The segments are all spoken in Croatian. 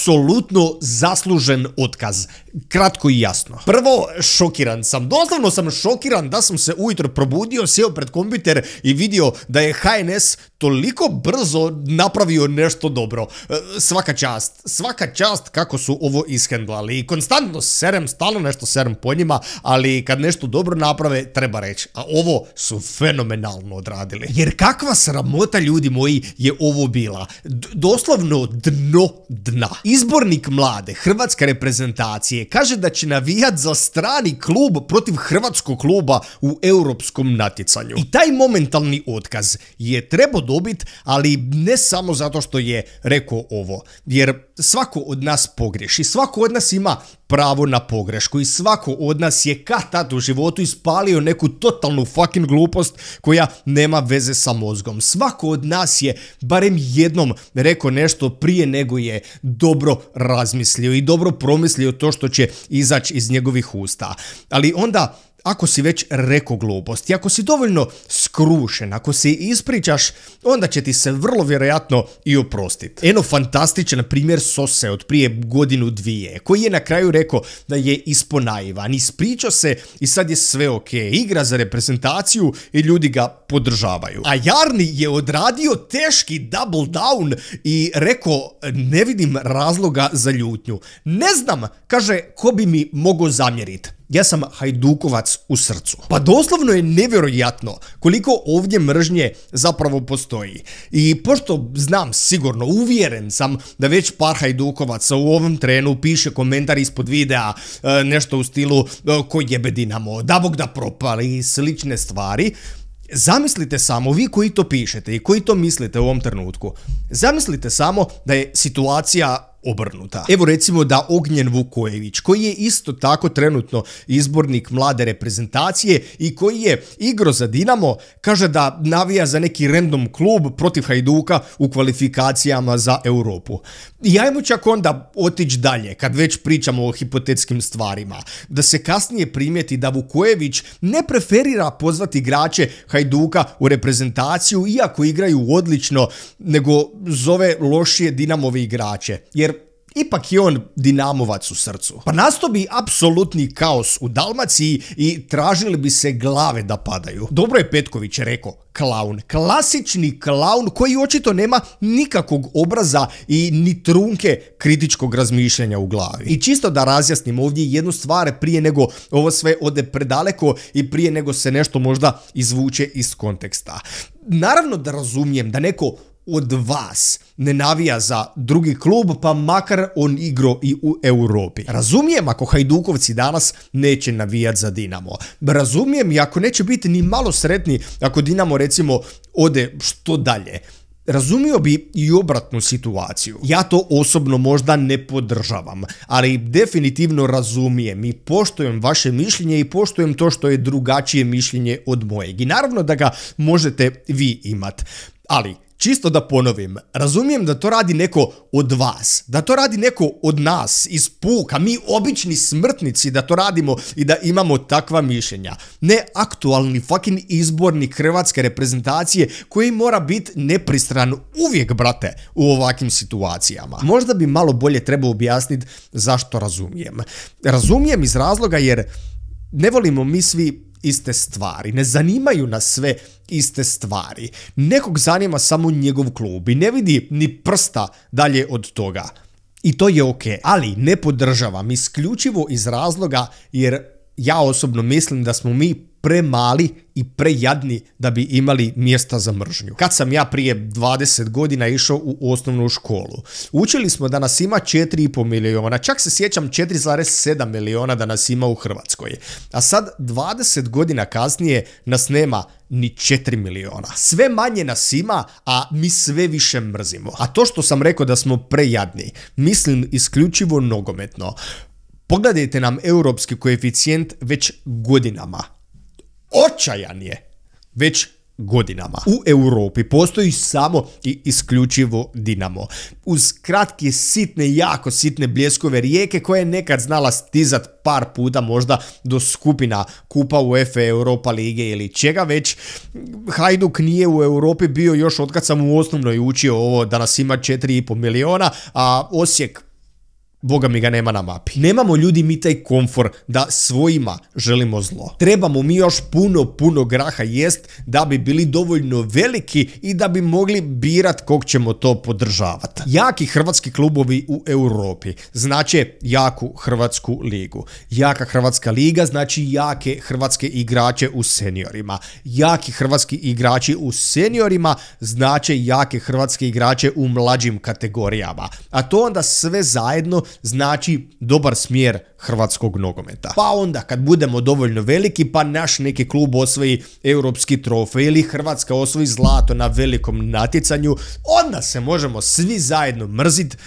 apsolutno zaslužen otkaz. Kratko i jasno. Prvo, šokiran sam. Doslovno sam šokiran da sam se ujutro probudio, sjeo pred kompjuter i vidio da je HNS toliko brzo napravio nešto dobro. E, svaka čast, svaka čast kako su ovo ishendlali. I konstantno serem, stalno nešto serem po njima, ali kad nešto dobro naprave, treba reći. A ovo su fenomenalno odradili. Jer kakva sramota, ljudi moji, je ovo bila. doslovno dno dna. Izbornik mlade hrvatske reprezentacije kaže da će navijat za strani klub protiv hrvatskog kluba u europskom natjecanju. I taj momentalni otkaz je trebao dobit, ali ne samo zato što je rekao ovo. Jer svako od nas pogriješi, svako od nas ima pravo na pogrešku i svako od nas je kad tad u životu ispalio neku totalnu fucking glupost koja nema veze sa mozgom. Svako od nas je barem jednom rekao nešto prije nego je dobro razmislio i dobro promislio to što će izaći iz njegovih usta. Ali onda ako si već reko gluposti, ako si dovoljno skrušen, ako se ispričaš, onda će ti se vrlo vjerojatno i oprostiti. Eno fantastičan primjer Sose od prije godinu dvije, koji je na kraju rekao da je isponaivan, ispričao se i sad je sve ok, igra za reprezentaciju i ljudi ga podržavaju. A Jarni je odradio teški double down i rekao ne vidim razloga za ljutnju. Ne znam, kaže, ko bi mi mogao zamjeriti ja sam Hajdukovac u srcu. Pa doslovno je nevjerojatno koliko ovdje mržnje zapravo postoji. I pošto znam sigurno, uvjeren sam da već par Hajdukovaca u ovom trenu piše komentar ispod videa e, nešto u stilu e, ko jebe Dinamo, da bog da propali i slične stvari. Zamislite samo, vi koji to pišete i koji to mislite u ovom trenutku, zamislite samo da je situacija obrnuta. Evo recimo da Ognjen Vukojević, koji je isto tako trenutno izbornik mlade reprezentacije i koji je igro za Dinamo, kaže da navija za neki random klub protiv Hajduka u kvalifikacijama za Europu. I ajmo čak onda otići dalje, kad već pričamo o hipotetskim stvarima, da se kasnije primijeti da Vukojević ne preferira pozvati igrače Hajduka u reprezentaciju, iako igraju odlično, nego zove lošije Dinamove igrače. Jer ipak je on dinamovac u srcu. Pa nasto bi apsolutni kaos u Dalmaciji i tražili bi se glave da padaju. Dobro je Petković rekao, klaun. Klasični klaun koji očito nema nikakvog obraza i ni trunke kritičkog razmišljanja u glavi. I čisto da razjasnim ovdje jednu stvar prije nego ovo sve ode predaleko i prije nego se nešto možda izvuče iz konteksta. Naravno da razumijem da neko od vas ne navija za drugi klub, pa makar on igro i u Europi. Razumijem ako Hajdukovci danas neće navijat za Dinamo. Razumijem i ako neće biti ni malo sretni ako Dinamo recimo ode što dalje. Razumio bi i obratnu situaciju. Ja to osobno možda ne podržavam, ali definitivno razumijem i poštujem vaše mišljenje i poštujem to što je drugačije mišljenje od mojeg. I naravno da ga možete vi imat. Ali Čisto da ponovim, razumijem da to radi neko od vas, da to radi neko od nas iz puka, mi obični smrtnici da to radimo i da imamo takva mišljenja. Ne aktualni fucking izborni hrvatske reprezentacije koji mora biti nepristran uvijek, brate, u ovakvim situacijama. Možda bi malo bolje trebao objasniti zašto razumijem. Razumijem iz razloga jer ne volimo mi svi iste stvari, ne zanimaju nas sve iste stvari. Nekog zanima samo njegov klub i ne vidi ni prsta dalje od toga. I to je ok, ali ne podržavam isključivo iz razloga jer ja osobno mislim da smo mi premali i prejadni da bi imali mjesta za mržnju. Kad sam ja prije 20 godina išao u osnovnu školu, učili smo da nas ima 4,5 miliona, čak se sjećam 4,7 miliona da nas ima u Hrvatskoj. A sad 20 godina kasnije nas nema ni 4 miliona. Sve manje nas ima, a mi sve više mrzimo. A to što sam rekao da smo prejadni, mislim isključivo nogometno. Pogledajte nam europski koeficijent već godinama očajan je već godinama. U Europi postoji samo i isključivo Dinamo. Uz kratke sitne, jako sitne bljeskove rijeke koje je nekad znala stizat par puta možda do skupina kupa UEFA Europa lige ili čega već. Hajduk nije u Europi bio još od kad sam u osnovnoj učio ovo da nas ima 4,5 miliona, a Osijek Boga mi ga nema na mapi. Nemamo ljudi mi taj komfor da svojima želimo zlo. Trebamo mi još puno, puno graha jest da bi bili dovoljno veliki i da bi mogli birat kog ćemo to podržavati. Jaki hrvatski klubovi u Europi znači jaku hrvatsku ligu. Jaka hrvatska liga znači jake hrvatske igrače u seniorima. Jaki hrvatski igrači u seniorima Znači jake hrvatske igrače u mlađim kategorijama. A to onda sve zajedno znači dobar smjer hrvatskog nogometa. Pa onda kad budemo dovoljno veliki pa naš neki klub osvoji europski trofej ili Hrvatska osvoji zlato na velikom natjecanju, onda se možemo svi zajedno mrzit,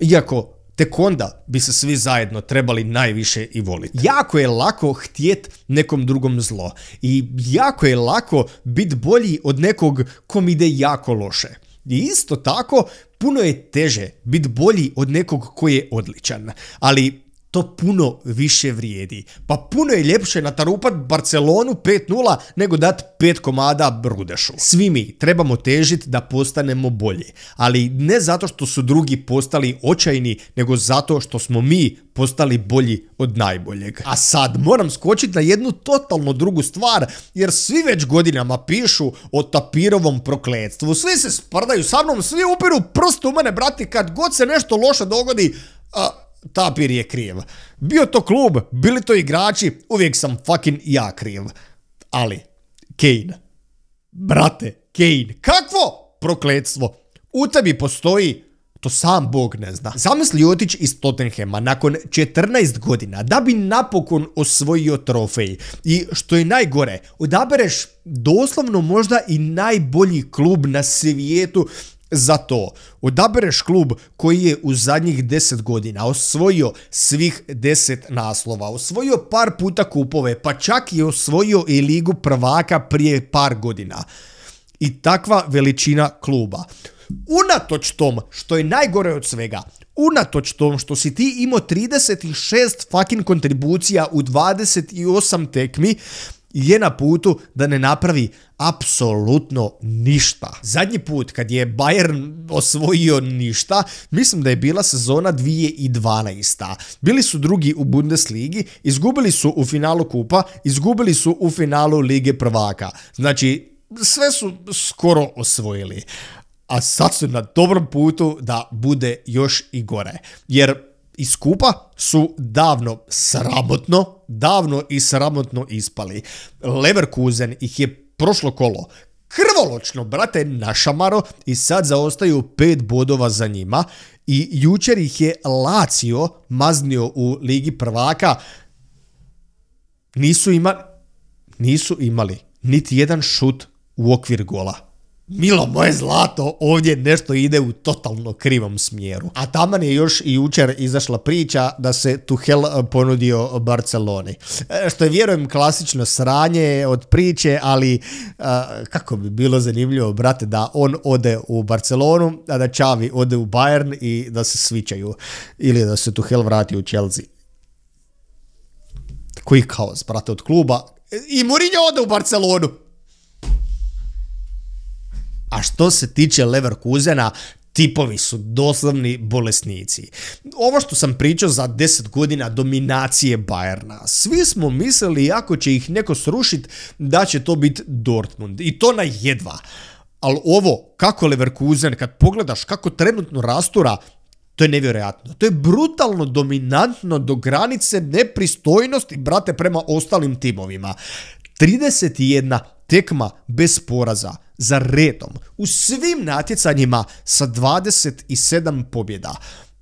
iako tek onda bi se svi zajedno trebali najviše i voliti. Jako je lako htjet nekom drugom zlo i jako je lako bit bolji od nekog kom ide jako loše. I isto tako puno je teže biti bolji od nekog koji je odličan. Ali to puno više vrijedi. Pa puno je ljepše natarupat Barcelonu 5-0 nego dat 5 komada Brudešu. Svi mi trebamo težiti da postanemo bolje, ali ne zato što su drugi postali očajni, nego zato što smo mi postali bolji od najboljeg. A sad moram skočiti na jednu totalno drugu stvar, jer svi već godinama pišu o tapirovom prokledstvu. Svi se sprdaju sa mnom, svi upiru prst u mene, brati, kad god se nešto loše dogodi... Tapir je kriv. Bio to klub, bili to igrači, uvijek sam fucking ja kriv. Ali, Kane, brate, Kane, kakvo prokletstvo? U tebi postoji to sam Bog ne zna. Zamisli otići iz Tottenhema nakon 14 godina da bi napokon osvojio trofej. I što je najgore, odabereš doslovno možda i najbolji klub na svijetu za to odabereš klub koji je u zadnjih 10 godina osvojio svih 10 naslova, osvojio par puta kupove, pa čak je osvojio i ligu prvaka prije par godina. I takva veličina kluba. Unatoč tom, što je najgore od svega, unatoč tom što si ti imao 36 fucking kontribucija u 28 tekmi, je na putu da ne napravi apsolutno ništa. Zadnji put kad je Bayern osvojio ništa, mislim da je bila sezona 2012. Bili su drugi u Bundesligi, izgubili su u finalu kupa, izgubili su u finalu Lige prvaka. Znači, sve su skoro osvojili. A sad su na dobrom putu da bude još i gore. Jer i skupa su davno sramotno, davno i sramotno ispali. Leverkusen ih je prošlo kolo krvoločno, brate, našamaro i sad zaostaju pet bodova za njima i jučer ih je Lazio maznio u Ligi prvaka. Nisu imali, nisu imali niti jedan šut u okvir gola. Milo moje zlato, ovdje nešto ide u totalno krivom smjeru. A taman je još i jučer izašla priča da se Tuhel e, ponudio Barceloni. E, što je vjerujem klasično sranje od priče, ali e, kako bi bilo zanimljivo, brate, da on ode u Barcelonu, a da Čavi ode u Bayern i da se svičaju. Ili da se Tuhel vrati u Chelsea. Koji kaos, brate, od kluba. I Mourinho ode u Barcelonu. A što se tiče Leverkusena, tipovi su doslovni bolesnici. Ovo što sam pričao za 10 godina dominacije Bayerna, svi smo mislili ako će ih neko srušit da će to biti Dortmund i to na jedva. Ali ovo, kako Leverkusen, kad pogledaš kako trenutno rastura, to je nevjerojatno. To je brutalno dominantno do granice nepristojnosti, brate, prema ostalim timovima. 31 tekma bez poraza za redom u svim natjecanjima sa 27 pobjeda.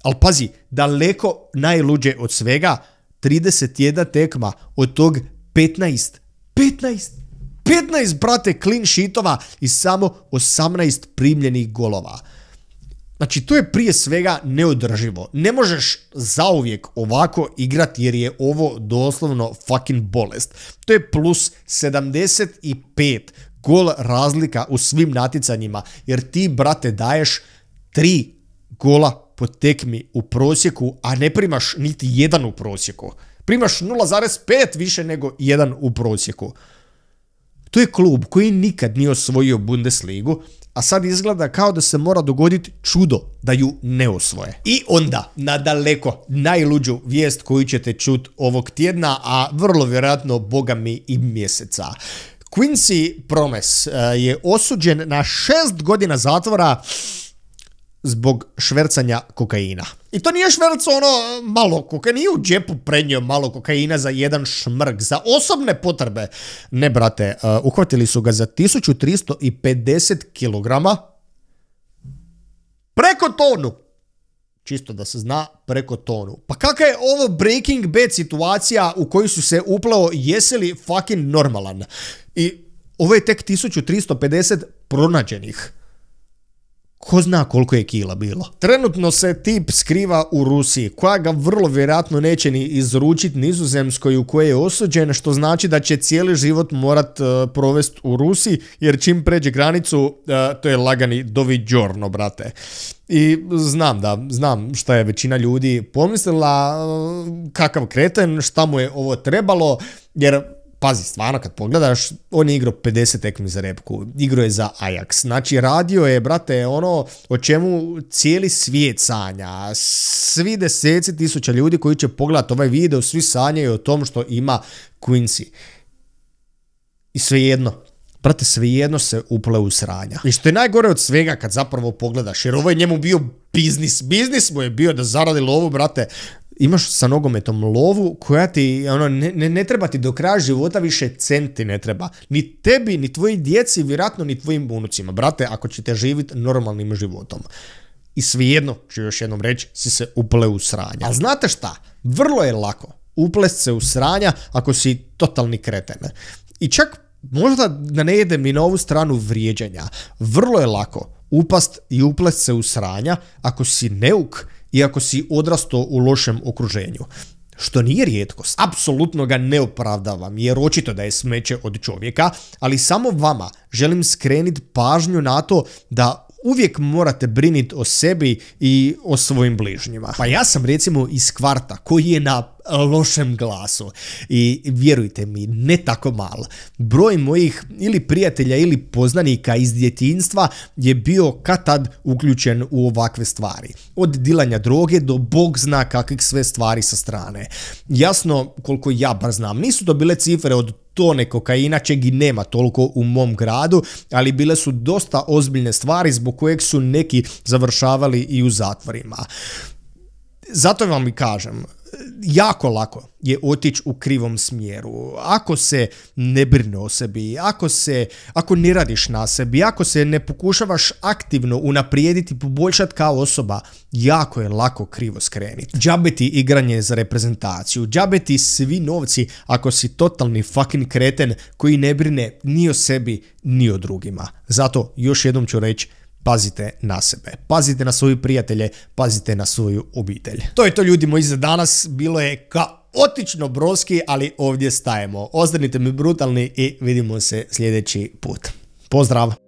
Ali pazi, daleko najluđe od svega, 31 tekma, od tog 15, 15, 15 brate clean sheetova i samo 18 primljenih golova. Znači, to je prije svega neodrživo. Ne možeš zauvijek ovako igrati jer je ovo doslovno fucking bolest. To je plus 75 gol razlika u svim naticanjima jer ti, brate, daješ 3 gola po tekmi u prosjeku, a ne primaš niti jedan u prosjeku. Primaš 0,5 više nego jedan u prosjeku. To je klub koji nikad nije osvojio Bundesligu, a sad izgleda kao da se mora dogoditi čudo da ju ne osvoje. I onda, na daleko najluđu vijest koju ćete čut ovog tjedna, a vrlo vjerojatno boga mi i mjeseca. Quincy Promes eh, je osuđen na šest godina zatvora zbog švercanja kokaina. I to nije šverc ono malo kokaina, nije u džepu prenio malo kokaina za jedan šmrk, za osobne potrebe. Ne brate, uh, uhvatili su ga za 1350 kg preko tonu. Čisto da se zna, preko tonu. Pa kakva je ovo Breaking Bad situacija u kojoj su se upleo jesi li fucking normalan? I ovo je tek 1350 pronađenih. Ko zna koliko je kila bilo? Trenutno se tip skriva u Rusiji, koja ga vrlo vjerojatno neće ni izručiti nizozemskoj u kojoj je osuđen, što znači da će cijeli život morat provesti provest u Rusiji, jer čim pređe granicu, e, to je lagani doviđorno, brate. I znam da, znam šta je većina ljudi pomislila, e, kakav kreten, šta mu je ovo trebalo, jer pazi, stvarno kad pogledaš, on je igrao 50 tekmi za repku, igrao je za Ajax. Znači, radio je, brate, ono o čemu cijeli svijet sanja. Svi deseci tisuća ljudi koji će pogledati ovaj video, svi sanjaju o tom što ima Quincy. I svejedno, brate, svejedno se uple u sranja. I što je najgore od svega kad zapravo pogledaš, jer ovo je njemu bio biznis. Biznis mu je bio da zaradi lovu, brate, imaš sa nogometom lovu koja ti, ono, ne, ne, treba ti do kraja života više centi ne treba. Ni tebi, ni tvoji djeci, vjerojatno ni tvojim unucima, brate, ako ćete živjeti normalnim životom. I svejedno, ću još jednom reći, si se uple u sranja, A znate šta? Vrlo je lako uplest se u sranja ako si totalni kreten. I čak možda da ne jedem i na ovu stranu vrijeđanja. Vrlo je lako upast i uplest se u sranja ako si neuk iako si odrasto u lošem okruženju. Što nije rijetkost, apsolutno ga ne opravdavam jer očito da je smeće od čovjeka, ali samo vama želim skreniti pažnju na to da uvijek morate briniti o sebi i o svojim bližnjima. Pa ja sam recimo iz kvarta koji je na lošem glasu. I vjerujte mi, ne tako malo. Broj mojih ili prijatelja ili poznanika iz djetinstva je bio katad uključen u ovakve stvari. Od dilanja droge do bog zna kakvih sve stvari sa strane. Jasno, koliko ja bar znam, nisu to bile cifre od tone kokaina, čeg i nema toliko u mom gradu, ali bile su dosta ozbiljne stvari zbog kojeg su neki završavali i u zatvorima. Zato vam i kažem, jako lako je otići u krivom smjeru. Ako se ne brine o sebi, ako, se, ako ne radiš na sebi, ako se ne pokušavaš aktivno unaprijediti, poboljšati kao osoba, jako je lako krivo skreniti. Džabeti igranje za reprezentaciju, džabeti svi novci ako si totalni fucking kreten koji ne brine ni o sebi, ni o drugima. Zato još jednom ću reći, pazite na sebe, pazite na svoje prijatelje, pazite na svoju obitelj. To je to ljudi moji za danas, bilo je kaotično broski, ali ovdje stajemo. Ostanite mi brutalni i vidimo se sljedeći put. Pozdrav!